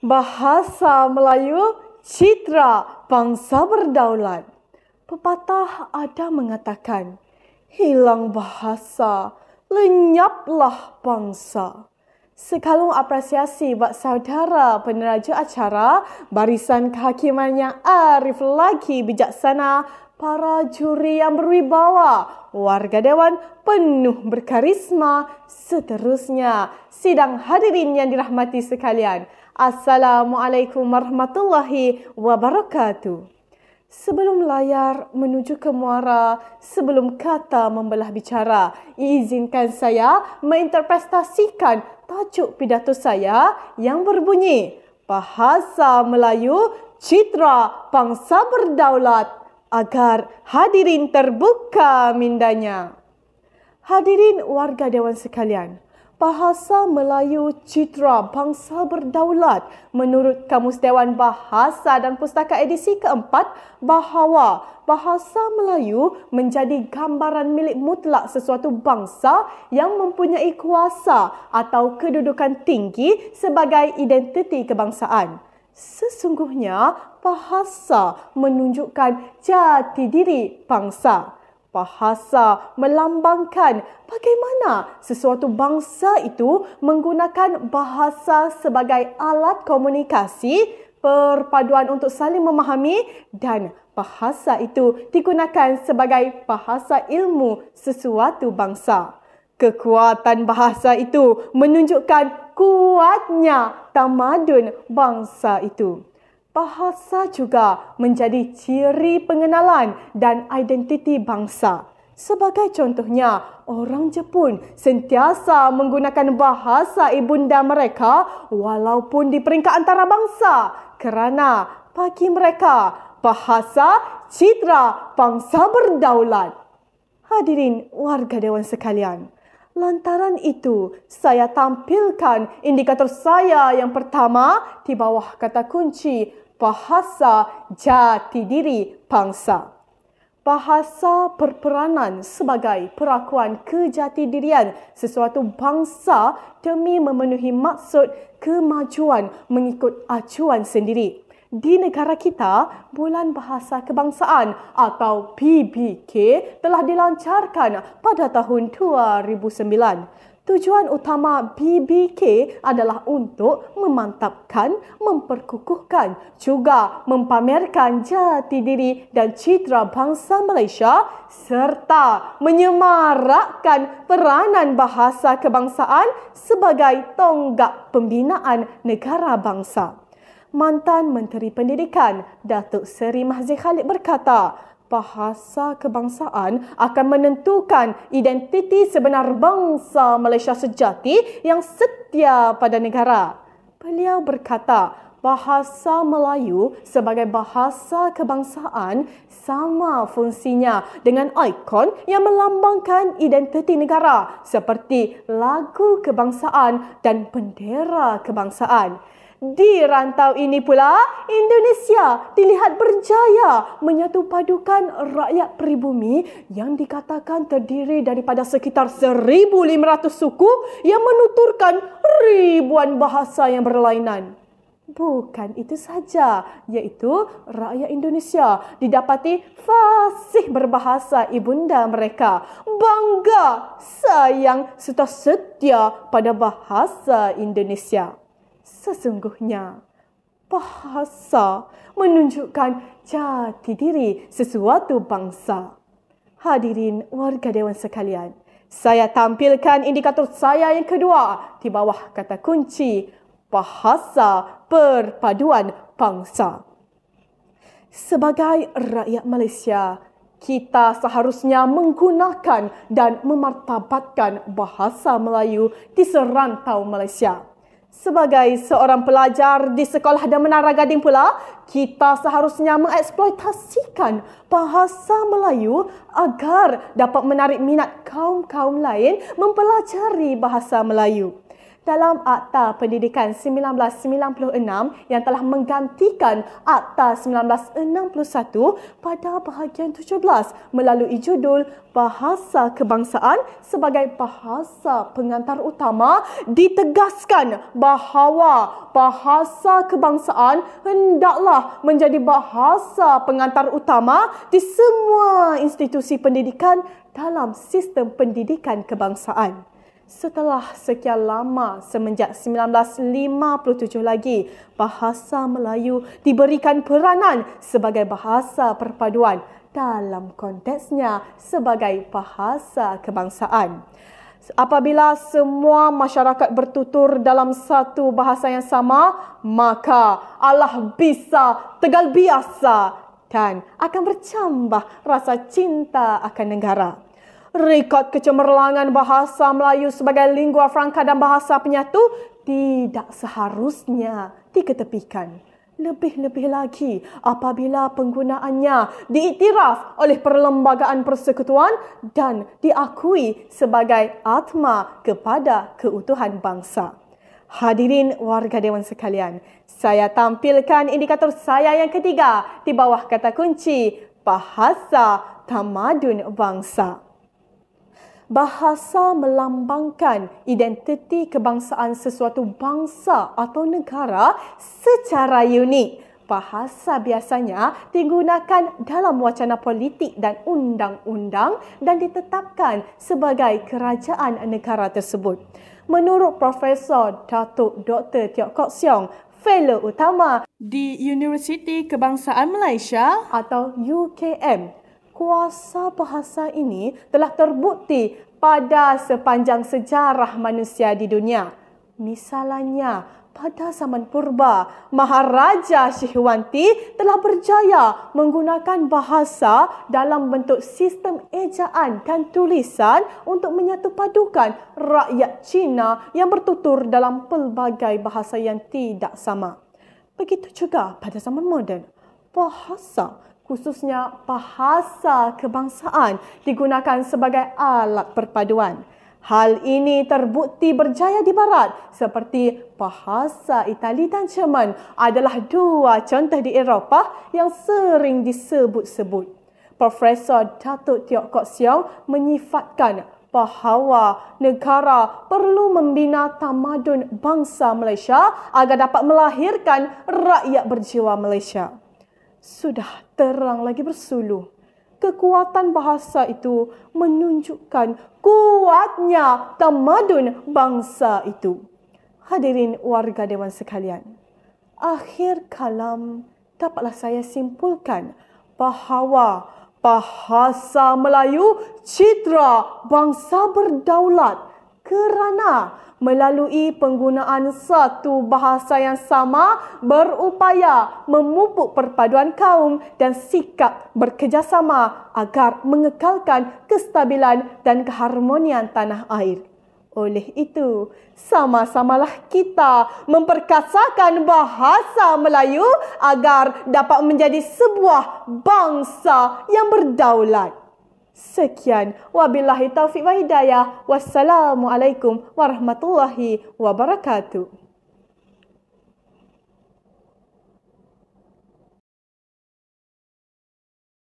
Bahasa Melayu Citra Bangsa Berdaulat Pepatah ada mengatakan, hilang bahasa, lenyaplah bangsa. Sekalung apresiasi buat saudara peneraju acara Barisan Kehakiman yang arif lagi bijaksana para juri yang berwibawa, warga dewan penuh berkarisma, seterusnya sidang hadirin yang dirahmati sekalian. Assalamualaikum warahmatullahi wabarakatuh. Sebelum layar menuju ke muara, sebelum kata membelah bicara, izinkan saya menginterpretasikan tajuk pidato saya yang berbunyi Bahasa Melayu Citra Bangsa Berdaulat agar hadirin terbuka mindanya. Hadirin warga dewan sekalian, bahasa Melayu citra bangsa berdaulat menurut Kamus Dewan Bahasa dan Pustaka edisi keempat bahawa bahasa Melayu menjadi gambaran milik mutlak sesuatu bangsa yang mempunyai kuasa atau kedudukan tinggi sebagai identiti kebangsaan. Sesungguhnya bahasa menunjukkan jati diri bangsa. Bahasa melambangkan bagaimana sesuatu bangsa itu menggunakan bahasa sebagai alat komunikasi, perpaduan untuk saling memahami dan bahasa itu digunakan sebagai bahasa ilmu sesuatu bangsa. Kekuatan bahasa itu menunjukkan kuatnya tamadun bangsa itu. Bahasa juga menjadi ciri pengenalan dan identiti bangsa. Sebagai contohnya, orang Jepun sentiasa menggunakan bahasa ibunda mereka walaupun di peringkat antarabangsa kerana bagi mereka, bahasa citra bangsa berdaulat. Hadirin warga dewan sekalian, Lantaran itu, saya tampilkan indikator saya yang pertama di bawah kata kunci bahasa jati diri bangsa. Bahasa berperanan sebagai perakuan kejati dirian sesuatu bangsa demi memenuhi maksud kemajuan mengikut acuan sendiri di negara kita, Bulan Bahasa Kebangsaan atau PBK telah dilancarkan pada tahun 2009. Tujuan utama BBK adalah untuk memantapkan, memperkukuhkan juga mempamerkan jati diri dan citra bangsa Malaysia serta menyemarakkan peranan bahasa kebangsaan sebagai tonggak pembinaan negara bangsa mantan Menteri Pendidikan Datuk Seri Mahzi Khalid berkata, bahasa kebangsaan akan menentukan identiti sebenar bangsa Malaysia sejati yang setia pada negara. Beliau berkata, bahasa Melayu sebagai bahasa kebangsaan sama fungsinya dengan ikon yang melambangkan identiti negara seperti lagu kebangsaan dan bendera kebangsaan. Di rantau ini pula, Indonesia dilihat berjaya menyatu padukan rakyat peribumi yang dikatakan terdiri daripada sekitar 1,500 suku yang menuturkan ribuan bahasa yang berlainan. Bukan itu saja, iaitu rakyat Indonesia didapati fasih berbahasa ibunda mereka. Bangga, sayang serta setia pada bahasa Indonesia sesungguhnya. Bahasa menunjukkan jati diri sesuatu bangsa. Hadirin warga dewan sekalian, saya tampilkan indikator saya yang kedua di bawah kata kunci bahasa perpaduan bangsa. Sebagai rakyat Malaysia, kita seharusnya menggunakan dan memartabatkan bahasa Melayu di serantau Malaysia. Sebagai seorang pelajar di sekolah dan menara gading pula, kita seharusnya mengeksploitasikan bahasa Melayu agar dapat menarik minat kaum-kaum lain mempelajari bahasa Melayu dalam Akta Pendidikan 1996 yang telah menggantikan Akta 1961 pada bahagian 17 melalui judul Bahasa Kebangsaan sebagai bahasa pengantar utama ditegaskan bahawa bahasa kebangsaan hendaklah menjadi bahasa pengantar utama di semua institusi pendidikan dalam sistem pendidikan kebangsaan. Setelah sekian lama semenjak 1957 lagi, bahasa Melayu diberikan peranan sebagai bahasa perpaduan dalam konteksnya sebagai bahasa kebangsaan. Apabila semua masyarakat bertutur dalam satu bahasa yang sama, maka Allah bisa tegal biasa dan akan bercambah rasa cinta akan negara rekod kecemerlangan bahasa Melayu sebagai lingua franca dan bahasa penyatu tidak seharusnya diketepikan. Lebih-lebih lagi apabila penggunaannya diiktiraf oleh Perlembagaan Persekutuan dan diakui sebagai atma kepada keutuhan bangsa. Hadirin warga Dewan sekalian, saya tampilkan indikator saya yang ketiga di bawah kata kunci bahasa tamadun bangsa bahasa melambangkan identiti kebangsaan sesuatu bangsa atau negara secara unik. Bahasa biasanya digunakan dalam wacana politik dan undang-undang dan ditetapkan sebagai kerajaan negara tersebut. Menurut Profesor Datuk Dr. Tiok Kok Siong, fellow utama di Universiti Kebangsaan Malaysia atau UKM kuasa bahasa ini telah terbukti pada sepanjang sejarah manusia di dunia. Misalnya, pada zaman purba, Maharaja Shihwanti telah berjaya menggunakan bahasa dalam bentuk sistem ejaan dan tulisan untuk menyatupadukan rakyat Cina yang bertutur dalam pelbagai bahasa yang tidak sama. Begitu juga pada zaman moden, bahasa khususnya bahasa kebangsaan digunakan sebagai alat perpaduan. Hal ini terbukti berjaya di barat seperti bahasa Itali dan Jerman adalah dua contoh di Eropah yang sering disebut-sebut. Profesor Datuk Tiok Kok Siong menyifatkan bahawa negara perlu membina tamadun bangsa Malaysia agar dapat melahirkan rakyat berjiwa Malaysia sudah terang lagi bersulu. Kekuatan bahasa itu menunjukkan kuatnya tamadun bangsa itu. Hadirin warga dewan sekalian, akhir kalam dapatlah saya simpulkan bahawa bahasa Melayu citra bangsa berdaulat kerana melalui penggunaan satu bahasa yang sama berupaya memupuk perpaduan kaum dan sikap berkerjasama agar mengekalkan kestabilan dan keharmonian tanah air. Oleh itu, sama-samalah kita memperkasakan bahasa Melayu agar dapat menjadi sebuah bangsa yang berdaulat. Sekian. Wabillahi taufiq wa hidayah. Wassalamualaikum warahmatullahi wabarakatuh.